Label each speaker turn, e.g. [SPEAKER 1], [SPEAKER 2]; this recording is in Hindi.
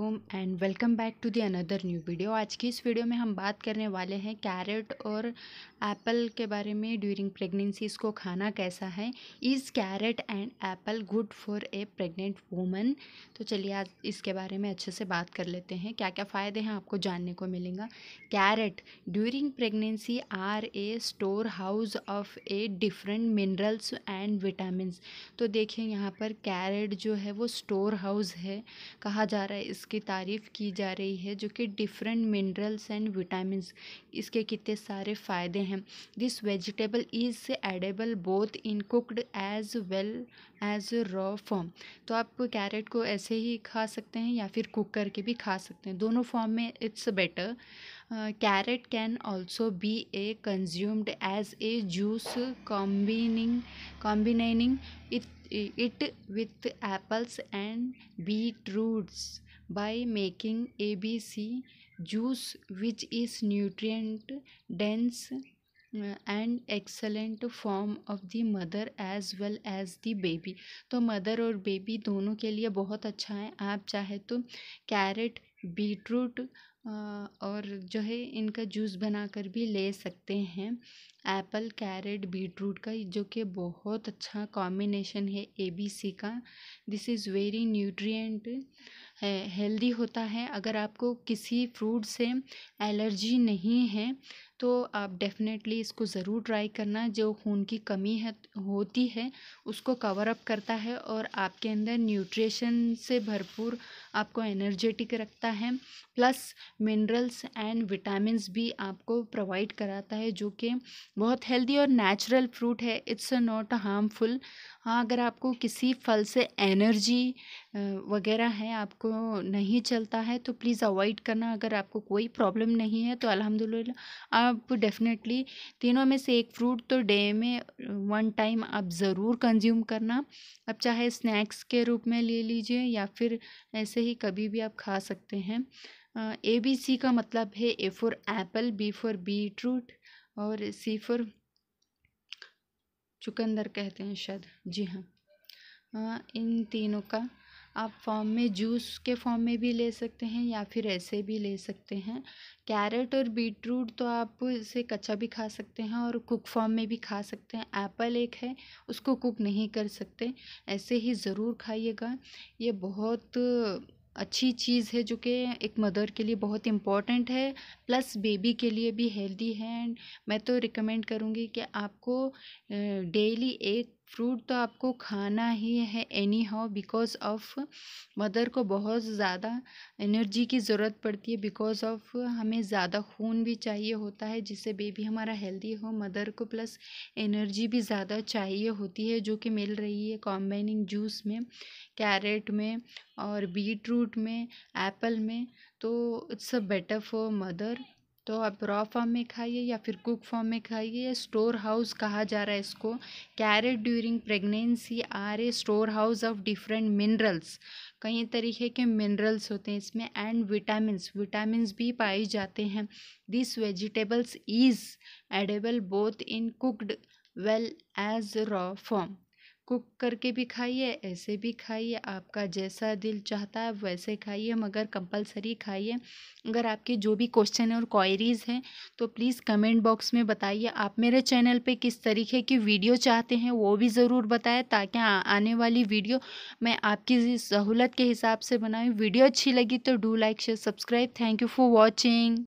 [SPEAKER 1] वालेकुम and welcome back to the another new video आज की इस वीडियो में हम बात करने वाले हैं कैरेट और एप्पल के बारे में ड्यूरिंग प्रेगनेंसी इसको खाना कैसा है is carrot and apple good for a pregnant woman तो चलिए आज इसके बारे में अच्छे से बात कर लेते हैं क्या क्या फ़ायदे हैं आपको जानने को मिलेगा carrot during pregnancy are a store house of a different minerals and vitamin तो देखिए यहाँ पर कैरेट जो है वो स्टोर हाउस है कहा जा रहा है इस इसकी तारीफ़ की जा रही है जो कि डिफरेंट मिनरल्स एंड विटामिन इसके कितने सारे फ़ायदे हैं this vegetable is edible both in cooked as well as raw form तो आप कैरेट को ऐसे ही खा सकते हैं या फिर कुक करके भी खा सकते हैं दोनों फॉर्म में it's better carrot can also be a consumed as a juice combining combining it it with apples and beet roots by making ABC juice which is nutrient dense and excellent form of the mother as well as the baby तो मदर और बेबी दोनों के लिए बहुत अच्छा है आप चाहे तो कैरेट बीटरूट uh, और जो है इनका जूस बनाकर भी ले सकते हैं एप्पल कैरेट बीटरूट का जो कि बहुत अच्छा कॉम्बिनेशन है ए बी सी का this is very nutrient healthy होता है अगर आपको किसी फ्रूट से एलर्जी नहीं है तो आप डेफ़िनेटली इसको ज़रूर ट्राई करना जो खून की कमी है होती है उसको कवर अप करता है और आपके अंदर न्यूट्रिशन से भरपूर आपको एनर्जेटिक रखता है प्लस मिनरल्स एंड विटामिन भी आपको प्रोवाइड कराता है जो कि बहुत हेल्दी और नेचुरल फ्रूट है इट्स नॉट हार्मफुल हाँ अगर आपको किसी फल से एनर्जी वगैरह है आपको नहीं चलता है तो प्लीज़ अवॉइड करना अगर आपको कोई प्रॉब्लम नहीं है तो अलहमदिल्ला आप डेफिनेटली तीनों में से एक फ्रूट तो डे में वन uh, टाइम आप ज़रूर कंज्यूम करना आप चाहे स्नैक्स के रूप में ले लीजिए या फिर ऐसे ही कभी भी आप खा सकते हैं ए बी सी का मतलब है A for apple B for beet root और सी फॉर चुकंदर कहते हैं शायद जी हाँ इन तीनों का आप फॉर्म में जूस के फॉर्म में भी ले सकते हैं या फिर ऐसे भी ले सकते हैं कैरेट और बीटरूट तो आप इसे कच्चा भी खा सकते हैं और कुक फॉर्म में भी खा सकते हैं एप्पल एक है उसको कुक नहीं कर सकते ऐसे ही ज़रूर खाइएगा ये बहुत अच्छी चीज़ है जो कि एक मदर के लिए बहुत इम्पॉर्टेंट है प्लस बेबी के लिए भी हेल्दी है एंड मैं तो रिकमेंड करूँगी कि आपको डेली एक फ्रूट तो आपको खाना ही है anyhow because of mother को बहुत ज़्यादा एनर्जी की ज़रूरत पड़ती है बिकॉज ऑफ हमें ज़्यादा खून भी चाहिए होता है जिससे बेबी हमारा हेल्दी हो मदर को प्लस एनर्जी भी ज़्यादा चाहिए होती है जो कि मिल रही है कॉम्बाइनिंग जूस में कैरेट में और बीट रूट में एप्पल में तो it's a better for mother तो आप रॉ फॉर्म में खाइए या फिर कुक फॉर्म में खाइए स्टोर हाउस कहा जा रहा है इसको carrot during pregnancy are a store house of different minerals कई तरीके के मिनरल्स होते हैं इसमें एंड विटामिन विटामिन भी पाए जाते हैं this vegetables is edible both in cooked well as raw form cook करके भी खाइए ऐसे भी खाइए आपका जैसा दिल चाहता है वैसे खाइए मगर कंपलसरी खाइए अगर आपके जो भी क्वेश्चन और क्वायरीज़ हैं तो प्लीज़ कमेंट बॉक्स में बताइए आप मेरे चैनल पे किस तरीके की वीडियो चाहते हैं वो भी ज़रूर बताएं ताकि आने वाली वीडियो मैं आपकी सहूलत के हिसाब से बनाऊँ वीडियो अच्छी लगी तो do like share subscribe thank you for watching